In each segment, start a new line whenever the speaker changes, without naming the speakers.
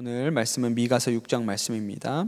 오늘 말씀은 미가서 6장 말씀입니다.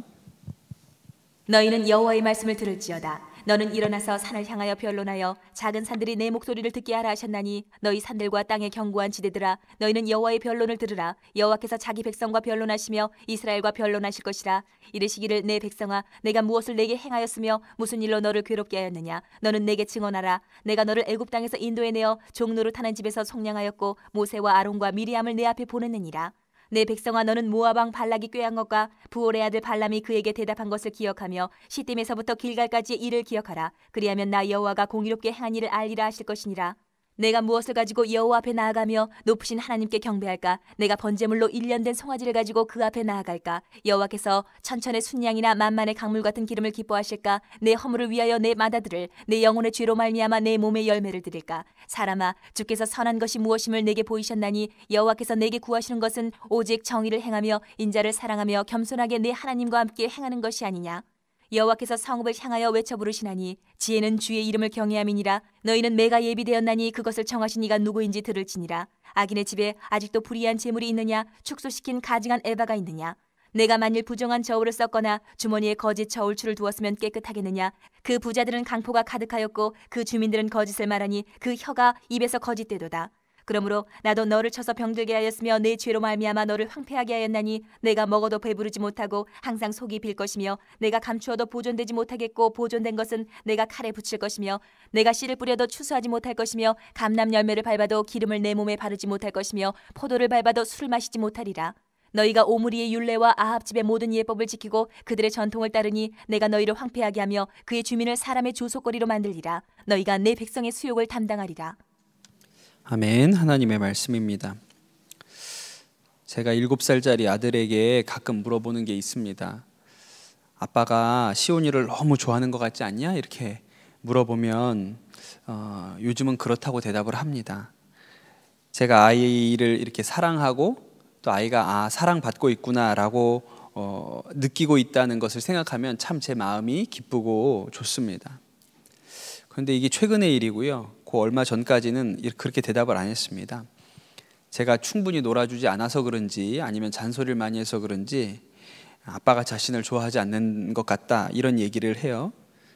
너희는 여호와의 말씀을 들을지어다. 너는 일어나서 산을 향하여 변론하여 작은 산들이 내 목소리를 듣게 하라 하셨나니 너희 산들과 땅의 견고한 지대들아 너희는 여호와의 변론을 들으라 여호와께서 자기 백성과 변론하시며 이스라엘과 변론하실 것이라 이르시기를 내 백성아 내가 무엇을 내게 행하였으며 무슨 일로 너를 괴롭게 하였느냐 너는 내게 증언하라 내가 너를 애굽 땅에서 인도해 내어 종로를 타는 집에서 속량하였고 모세와 아론과 미리암을 내 앞에 보냈느니라 내 백성아 너는 모아방 발락이 꾀한 것과 부올의 아들 발람이 그에게 대답한 것을 기억하며 시딤에서부터 길갈까지의 일을 기억하라. 그리하면 나 여호와가 공의롭게 행한 일을 알리라 하실 것이니라. 내가 무엇을 가지고 여호와 앞에 나아가며 높으신 하나님께 경배할까? 내가 번제물로 일년된 송아지를 가지고 그 앞에 나아갈까? 여호와께서 천천의 순양이나 만만의 강물 같은 기름을 기뻐하실까? 내 허물을 위하여 내 마다들을 내 영혼의 죄로 말미암아 내 몸의 열매를 드릴까? 사람아, 주께서 선한 것이 무엇임을 내게 보이셨나니 여호와께서 내게 구하시는 것은 오직 정의를 행하며 인자를 사랑하며 겸손하게 내 하나님과 함께 행하는 것이 아니냐? 여호와께서 성읍을 향하여 외쳐 부르시나니 지혜는 주의 이름을 경외함이니라 너희는 내가 예비되었나니 그것을 청하신 이가 누구인지 들을지니라 악인의 집에 아직도 불의한 재물이 있느냐 축소시킨 가증한 에바가 있느냐 내가 만일 부정한 저울을 썼거나 주머니에 거짓 저울추를 두었으면 깨끗하겠느냐 그 부자들은 강포가 가득하였고 그 주민들은 거짓을 말하니 그 혀가 입에서 거짓되도다 그러므로 나도 너를 쳐서 병들게 하였으며 내 죄로 말미암아 너를 황폐하게 하였나니 내가 먹어도 배부르지 못하고 항상 속이 빌 것이며 내가 감추어도 보존되지 못하겠고 보존된 것은 내가 칼에 붙일 것이며 내가 씨를 뿌려도 추수하지 못할 것이며 감람 열매를 밟아도 기름을 내 몸에 바르지 못할 것이며 포도를 밟아도 술을 마시지 못하리라 너희가 오므리의 율례와 아합 집의 모든 예법을 지키고 그들의 전통을 따르니 내가 너희를 황폐하게 하며 그의 주민을 사람의 조속거리로 만들리라 너희가 내 백성의 수욕을 담당하리라
아멘. 하나님의 말씀입니다. 제가 7살짜리 아들에게 가끔 물어보는 게 있습니다. 아빠가 시온이를 너무 좋아하는 것 같지 않냐? 이렇게 물어보면 어, 요즘은 그렇다고 대답을 합니다. 제가 아이를 이렇게 사랑하고 또 아이가 아 사랑받고 있구나라고 어, 느끼고 있다는 것을 생각하면 참 제 마음이 기쁘고 좋습니다. 그런데 이게 최근의 일이고요. 그 얼마 전까지는 그렇게 대답을 안 했습니다. 제가 충분히 놀아주지 않아서 그런지 아니면 잔소리를 많이 해서 그런지 아빠가 자신을 좋아하지 않는 것 같다 이런 얘기를 해요.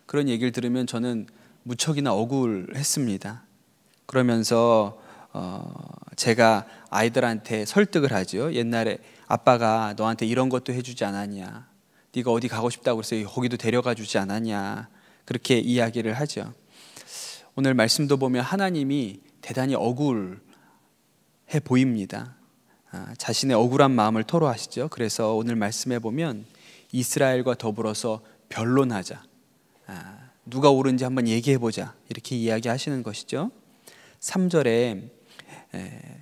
그런 얘기를 들으면 저는 무척이나 억울했습니다. 그러면서 어 제가 아이들한테 설득을 하죠. 옛날에 아빠가 너한테 이런 것도 해주지 않았냐. 네가 어디 가고 싶다고 그래서 거기도 데려가 주지 않았냐. 그렇게 이야기를 하죠. 오늘 말씀도 보면 하나님이 대단히 억울해 보입니다. 아, 자신의 억울한 마음을 토로하시죠. 그래서 오늘 말씀해 보면 이스라엘과 더불어서 변론하자. 아, 누가 옳은지 한번 얘기해 보자. 이렇게 이야기하시는 것이죠. 3절에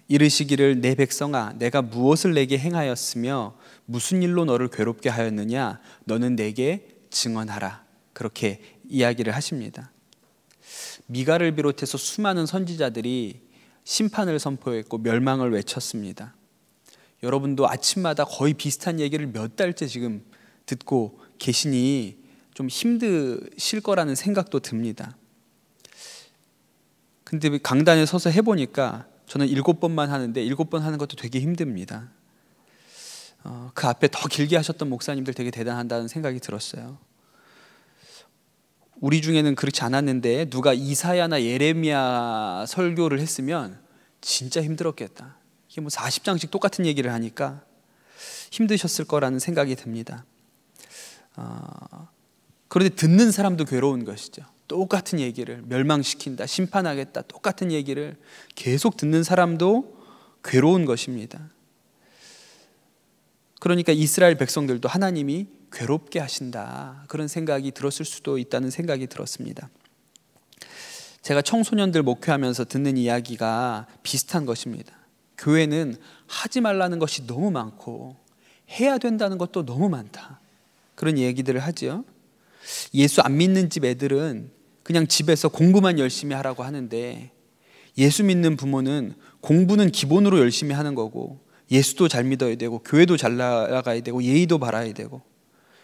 이르시기를 내 백성아 내가 무엇을 내게 행하였으며 무슨 일로 너를 괴롭게 하였느냐 너는 내게 증언하라. 그렇게 이야기를 하십니다. 미가를 비롯해서 수많은 선지자들이 심판을 선포했고 멸망을 외쳤습니다. 여러분도 아침마다 거의 비슷한 얘기를 몇 달째 지금 듣고 계시니 좀 힘드실 거라는 생각도 듭니다. 근데 강단에 서서 해보니까 저는 일곱 번만 하는데 일곱 번 하는 것도 되게 힘듭니다. 어, 그 앞에 더 길게 하셨던 목사님들 되게 대단하다는 생각이 들었어요. 우리 중에는 그렇지 않았는데 누가 이사야나 예레미야 설교를 했으면 진짜 힘들었겠다. 이게 뭐 40장씩 똑같은 얘기를 하니까 힘드셨을 거라는 생각이 듭니다. 어, 그런데 듣는 사람도 괴로운 것이죠. 똑같은 얘기를 멸망시킨다, 심판하겠다, 똑같은 얘기를 계속 듣는 사람도 괴로운 것입니다. 그러니까 이스라엘 백성들도 하나님이 괴롭게 하신다. 그런 생각이 들었을 수도 있다는 생각이 들었습니다. 제가 청소년들 목회하면서 듣는 이야기가 비슷한 것입니다. 교회는 하지 말라는 것이 너무 많고 해야 된다는 것도 너무 많다. 그런 얘기들을 하지요. 예수 안 믿는 집 애들은 그냥 집에서 공부만 열심히 하라고 하는데 예수 믿는 부모는 공부는 기본으로 열심히 하는 거고 예수도 잘 믿어야 되고 교회도 잘 나가야 되고 예의도 바라야 되고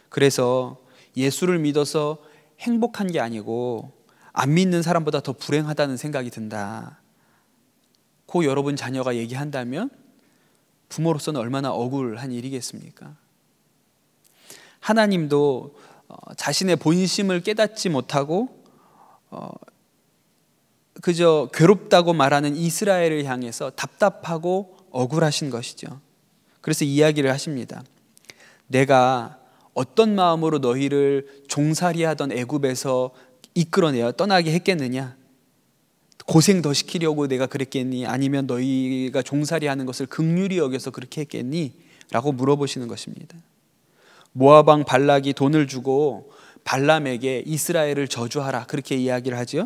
그래서 예수를 믿어서 행복한 게 아니고 안 믿는 사람보다 더 불행하다는 생각이 든다. 고 여러분 자녀가 얘기한다면 부모로서는 얼마나 억울한 일이겠습니까? 하나님도 어, 자신의 본심을 깨닫지 못하고 어, 그저 괴롭다고 말하는 이스라엘을 향해서 답답하고 억울하신 것이죠. 그래서 이야기를 하십니다. 내가 어떤 마음으로 너희를 종살이하던 애굽에서 이끌어내어 떠나게 했겠느냐? 고생 더 시키려고 내가 그랬겠니? 아니면 너희가 종살이하는 것을 극률이 여겨서 그렇게 했겠니? 라고 물어보시는 것입니다. 모아방 발락이 돈을 주고 발람에게 이스라엘을 저주하라 그렇게 이야기를 하지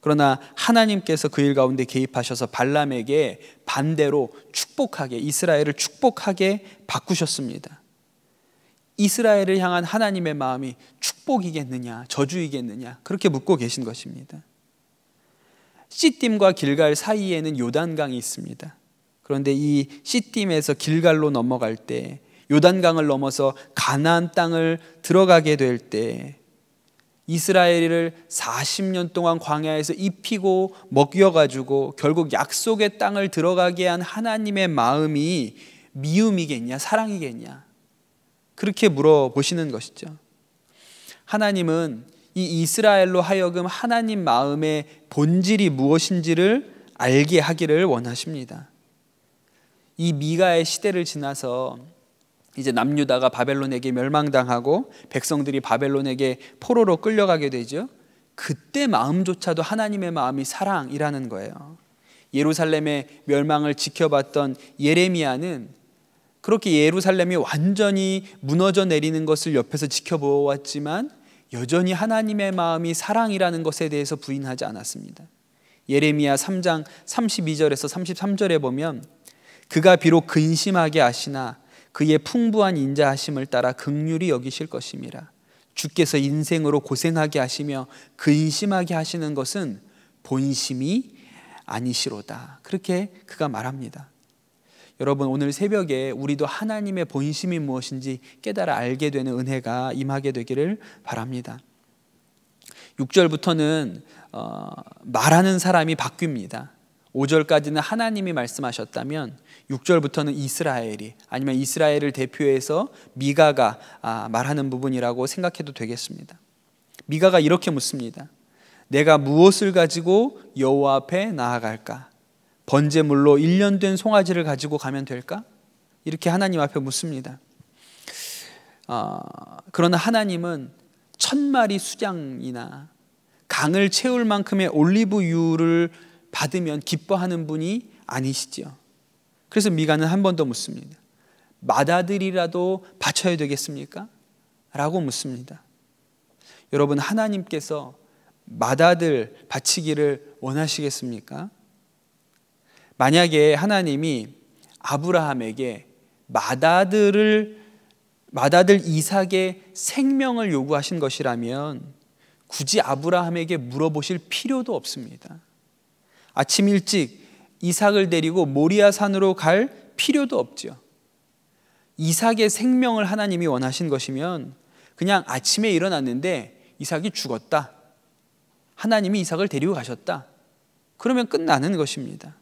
그러나 하나님께서 그 일 가운데 개입하셔서 발람에게 반대로 축복하게 이스라엘을 축복하게 바꾸셨습니다. 이스라엘을 향한 하나님의 마음이 축복이겠느냐, 저주이겠느냐, 그렇게 묻고 계신 것입니다. 시딤과 길갈 사이에는 요단강이 있습니다. 그런데 이 시딤에서 길갈로 넘어갈 때 요단강을 넘어서 가나안 땅을 들어가게 될 때 이스라엘을 40년 동안 광야에서 입히고 먹여 가지고 결국 약속의 땅을 들어가게 한 하나님의 마음이 미움이겠냐 사랑이겠냐 그렇게 물어보시는 것이죠. 하나님은 이 이스라엘로 하여금 하나님 마음의 본질이 무엇인지를 알게 하기를 원하십니다. 이 미가의 시대를 지나서 이제 남유다가 바벨론에게 멸망당하고 백성들이 바벨론에게 포로로 끌려가게 되죠. 그때 마음조차도 하나님의 마음이 사랑이라는 거예요. 예루살렘의 멸망을 지켜봤던 예레미야는 그렇게 예루살렘이 완전히 무너져 내리는 것을 옆에서 지켜보았지만 여전히 하나님의 마음이 사랑이라는 것에 대해서 부인하지 않았습니다. 예레미야 3장 32절에서 33절에 보면 그가 비록 근심하게 하시나 그의 풍부한 인자하심을 따라 극률이 여기실 것임이라 주께서 인생으로 고생하게 하시며 근심하게 하시는 것은 본심이 아니시로다. 그렇게 그가 말합니다. 여러분 오늘 새벽에 우리도 하나님의 본심이 무엇인지 깨달아 알게 되는 은혜가 임하게 되기를 바랍니다. 6절부터는 어, 말하는 사람이 바뀝니다. 5절까지는 하나님이 말씀하셨다면 6절부터는 이스라엘이 아니면 이스라엘을 대표해서 미가가 아, 말하는 부분이라고 생각해도 되겠습니다. 미가가 이렇게 묻습니다. 내가 무엇을 가지고 여호와 앞에 나아갈까? 번제물로 1년 된 송아지를 가지고 가면 될까? 이렇게 하나님 앞에 묻습니다. 어, 그러나 하나님은 천 마리 수량이나 강을 채울 만큼의 올리브유를 받으면 기뻐하는 분이 아니시지 그래서 미가는 한 번 더 묻습니다. 마다들이라도 바쳐야 되겠습니까? 라고 묻습니다. 여러분 하나님께서 마다들 바치기를 원하시겠습니까? 만약에 하나님이 아브라함에게 마다들을 마다들 이삭의 생명을 요구하신 것이라면 굳이 아브라함에게 물어보실 필요도 없습니다. 아침 일찍 이삭을 데리고 모리아 산으로 갈 필요도 없죠. 이삭의 생명을 하나님이 원하신 것이면 그냥 아침에 일어났는데 이삭이 죽었다. 하나님이 이삭을 데리고 가셨다. 그러면 끝나는 것입니다.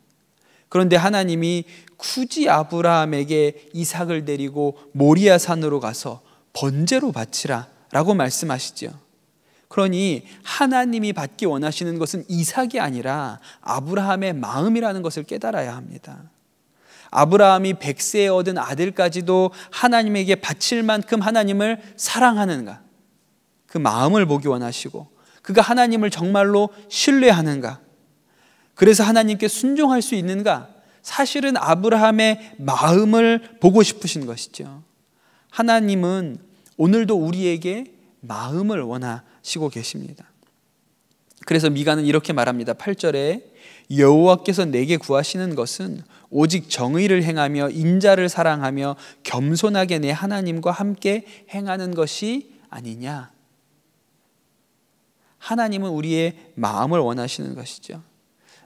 그런데 하나님이 굳이 아브라함에게 이삭을 데리고 모리아 산으로 가서 번제로 바치라라고 말씀하시죠. 그러니 하나님이 받기 원하시는 것은 이삭이 아니라 아브라함의 마음이라는 것을 깨달아야 합니다. 아브라함이 백세에 얻은 아들까지도 하나님에게 바칠 만큼 하나님을 사랑하는가? 그 마음을 보기 원하시고 그가 하나님을 정말로 신뢰하는가? 그래서 하나님께 순종할 수 있는가? 사실은 아브라함의 마음을 보고 싶으신 것이죠. 하나님은 오늘도 우리에게 마음을 원하시고 계십니다. 그래서 미가는 이렇게 말합니다. 8절에 여호와께서 내게 구하시는 것은 오직 정의를 행하며 인자를 사랑하며 겸손하게 내 하나님과 함께 행하는 것이 아니냐. 하나님은 우리의 마음을 원하시는 것이죠.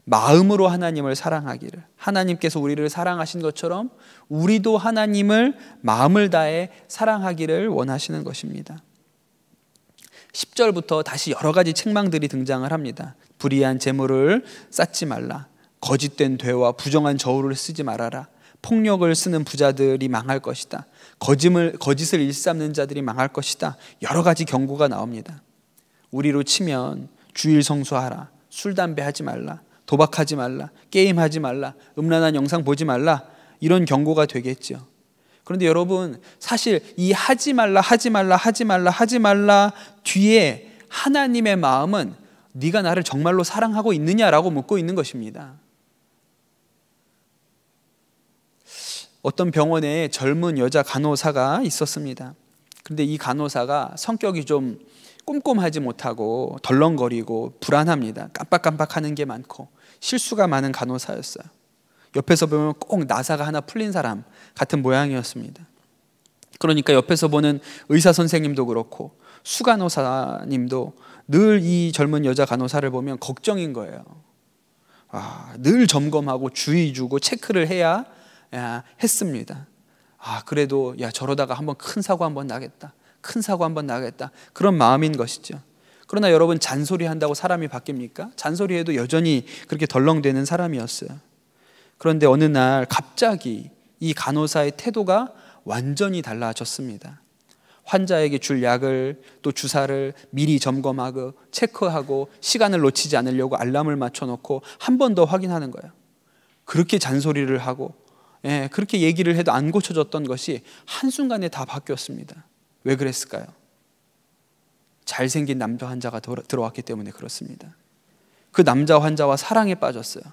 마음으로 하나님을 사랑하기를 하나님께서 우리를 사랑하신 것처럼 우리도 하나님을 마음을 다해 사랑하기를 원하시는 것입니다. 10절부터 다시 여러 가지 책망들이 등장을 합니다. 불의한 재물을 쌓지 말라. 거짓된 되와 부정한 저울을 쓰지 말아라. 폭력을 쓰는 부자들이 망할 것이다. 거짓을, 거짓을 일삼는 자들이 망할 것이다. 여러 가지 경고가 나옵니다. 우리로 치면 주일 성수하라. 술, 담배 하지 말라. 도박하지 말라, 게임하지 말라, 음란한 영상 보지 말라, 이런 경고가 되겠죠. 그런데 여러분, 사실 이 하지 말라, 하지 말라, 하지 말라, 하지 말라 뒤에 하나님의 마음은 네가 나를 정말로 사랑하고 있느냐라고 묻고 있는 것입니다. 어떤 병원에 젊은 여자 간호사가 있었습니다. 그런데 이 간호사가 성격이 좀 꼼꼼하지 못하고 덜렁거리고 불안합니다. 깜빡깜빡하는 게 많고 실수가 많은 간호사였어요. 옆에서 보면 꼭 나사가 하나 풀린 사람 같은 모양이었습니다. 그러니까 옆에서 보는 의사 선생님도 그렇고 수간호사님도 늘 이 젊은 여자 간호사를 보면 걱정인 거예요. 아, 늘 점검하고 주의 주고 체크를 해야 야, 했습니다. 아, 그래도 야 저러다가 한번 큰 사고 한 번 나겠다. 큰 사고 한 번 나겠다. 그런 마음인 것이죠. 그러나 여러분 잔소리 한다고 사람이 바뀝니까? 잔소리해도 여전히 그렇게 덜렁대는 사람이었어요. 그런데 어느 날 갑자기 이 간호사의 태도가 완전히 달라졌습니다. 환자에게 줄 약을 또 주사를 미리 점검하고 체크하고 시간을 놓치지 않으려고 알람을 맞춰놓고 한 번 더 확인하는 거예요. 그렇게 잔소리를 하고 예, 그렇게 얘기를 해도 안 고쳐졌던 것이 한순간에 다 바뀌었습니다. 왜 그랬을까요? 잘생긴 남자 환자가 들어왔기 때문에 그렇습니다. 그 남자 환자와 사랑에 빠졌어요.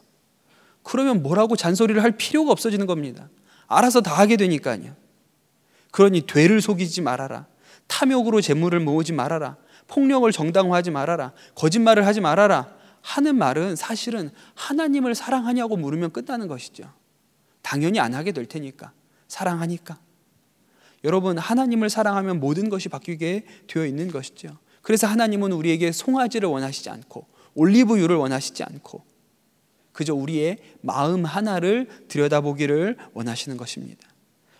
그러면 뭐라고 잔소리를 할 필요가 없어지는 겁니다. 알아서 다 하게 되니까요. 그러니 되를 속이지 말아라. 탐욕으로 재물을 모으지 말아라. 폭력을 정당화하지 말아라. 거짓말을 하지 말아라. 하는 말은 사실은 하나님을 사랑하냐고 물으면 끝나는 것이죠. 당연히 안 하게 될 테니까. 사랑하니까. 여러분 하나님을 사랑하면 모든 것이 바뀌게 되어 있는 것이죠. 그래서 하나님은 우리에게 송아지를 원하시지 않고 올리브유를 원하시지 않고 그저 우리의 마음 하나를 들여다보기를 원하시는 것입니다.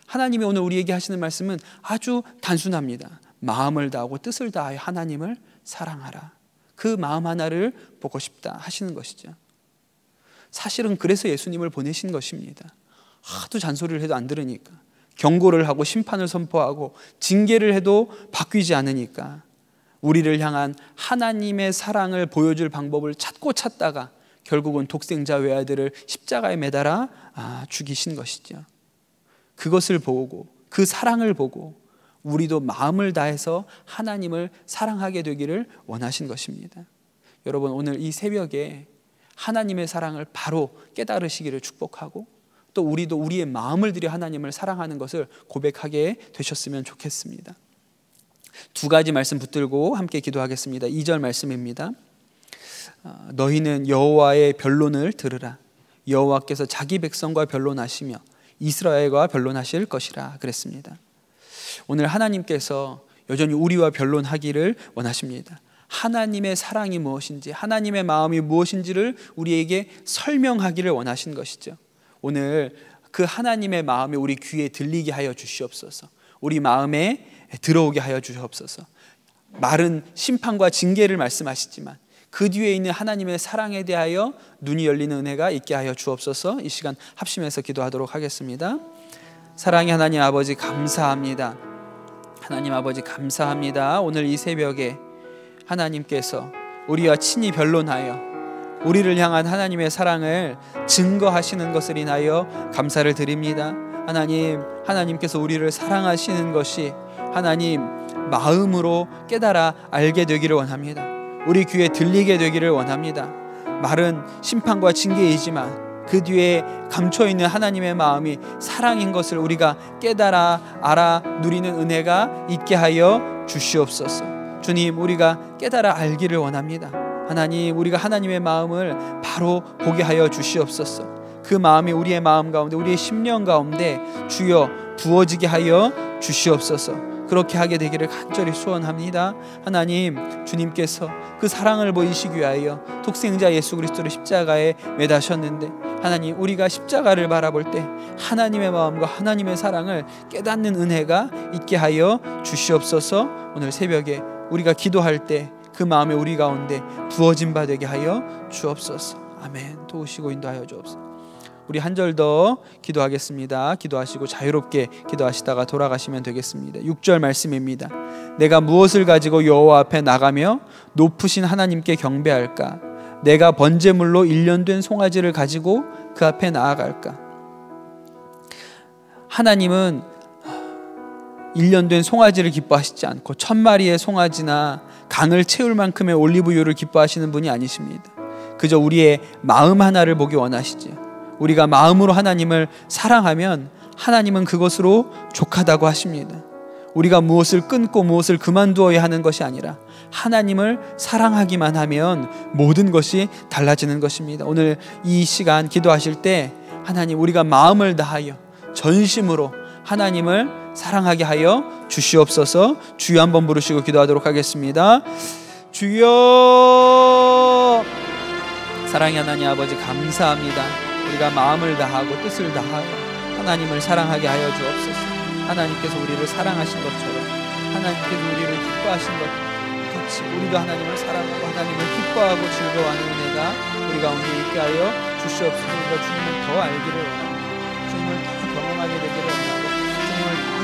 하나님이 오늘 우리에게 하시는 말씀은 아주 단순합니다. 마음을 다하고 뜻을 다하여 하나님을 사랑하라. 그 마음 하나를 보고 싶다 하시는 것이죠. 사실은 그래서 예수님을 보내신 것입니다. 하도 잔소리를 해도 안 들으니까. 경고를 하고 심판을 선포하고 징계를 해도 바뀌지 않으니까 우리를 향한 하나님의 사랑을 보여줄 방법을 찾고 찾다가 결국은 독생자 외아들을 십자가에 매달아 아, 죽이신 것이죠. 그것을 보고 그 사랑을 보고 우리도 마음을 다해서 하나님을 사랑하게 되기를 원하신 것입니다. 여러분 오늘 이 새벽에 하나님의 사랑을 바로 깨달으시기를 축복하고 또 우리도 우리의 마음을 들여 하나님을 사랑하는 것을 고백하게 되셨으면 좋겠습니다. 두 가지 말씀 붙들고 함께 기도하겠습니다. 2절 말씀입니다. 어, 너희는 여호와의 변론을 들으라. 여호와께서 자기 백성과 변론하시며 이스라엘과 변론하실 것이라 그랬습니다. 오늘 하나님께서 여전히 우리와 변론하기를 원하십니다. 하나님의 사랑이 무엇인지, 하나님의 마음이 무엇인지를 우리에게 설명하기를 원하신 것이죠. 오늘 그 하나님의 마음이 우리 귀에 들리게 하여 주시옵소서. 우리 마음에 들어오게 하여 주시옵소서. 말은 심판과 징계를 말씀하시지만 그 뒤에 있는 하나님의 사랑에 대하여 눈이 열리는 은혜가 있게 하여 주옵소서. 이 시간 합심해서 기도하도록 하겠습니다. 사랑의 하나님 아버지 감사합니다. 하나님 아버지 감사합니다. 오늘 이 새벽에 하나님께서 우리와 친히 변론하여 우리를 향한 하나님의 사랑을 증거하시는 것을 인하여 감사를 드립니다. 하나님, 하나님께서 우리를 사랑하시는 것이 하나님 마음으로 깨달아 알게 되기를 원합니다. 우리 귀에 들리게 되기를 원합니다. 말은 심판과 징계이지만 그 뒤에 감춰 있는 하나님의 마음이 사랑인 것을 우리가 깨달아 알아 누리는 은혜가 있게 하여 주시옵소서. 주님, 우리가 깨달아 알기를 원합니다. 하나님 우리가 하나님의 마음을 바로 보게 하여 주시옵소서. 그 마음이 우리의 마음 가운데 우리의 심령 가운데 주여 부어지게 하여 주시옵소서. 그렇게 하게 되기를 간절히 소원합니다. 하나님, 주님께서 그 사랑을 보이시기 위하여 독생자 예수 그리스도를 십자가에 매다셨는데 하나님, 우리가 십자가를 바라볼 때 하나님의 마음과 하나님의 사랑을 깨닫는 은혜가 있게 하여 주시옵소서. 오늘 새벽에 우리가 기도할 때그 마음에 우리 가운데 부어진 바 되게 하여 주옵소서. 아멘. 도우시고 인도하여 주옵소서. 우리 한 절 더 기도하겠습니다. 기도하시고 자유롭게 기도하시다가 돌아가시면 되겠습니다. 6절 말씀입니다. 내가 무엇을 가지고 여호와 앞에 나가며 높으신 하나님께 경배할까? 내가 번제물로 1년 된 송아지를 가지고 그 앞에 나아갈까? 하나님은 1년 된 송아지를 기뻐하시지 않고 천 마리의 송아지나 간을 채울 만큼의 올리브유를 기뻐하시는 분이 아니십니다. 그저 우리의 마음 하나를 보기 원하시지. 우리가 마음으로 하나님을 사랑하면 하나님은 그것으로 족하다고 하십니다. 우리가 무엇을 끊고 무엇을 그만두어야 하는 것이 아니라 하나님을 사랑하기만 하면 모든 것이 달라지는 것입니다. 오늘 이 시간 기도하실 때 하나님 우리가 마음을 다하여 전심으로 하나님을 사랑하게 하여 주시옵소서 주여 한번 부르시고 기도하도록 하겠습니다. 주여 사랑의 하나님 아버지 감사합니다. 우리가 마음을 다하고 뜻을 다하여 하나님을 사랑하게 하여 주옵소서. 하나님께서 우리를 사랑하신 것처럼 하나님께서 우리를 기뻐하신 것 같이 우리도 하나님을 사랑하고 하나님을 기뻐하고 즐거워하는 은혜가 우리 가운데 있게 하여 주시옵소서. 우리가 주님을 더 알기를 원하고 주님을 더 경험하게 되기를 원하고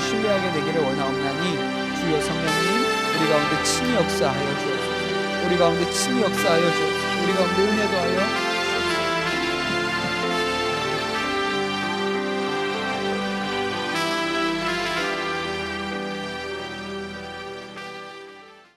신뢰하게 되기를 원하옵나니 주여 성령님 우리 가운데 친히 역사하여 주옵소서 우리 가운데 친히 역사하여 주옵소서 우리 가운데 은혜 도하여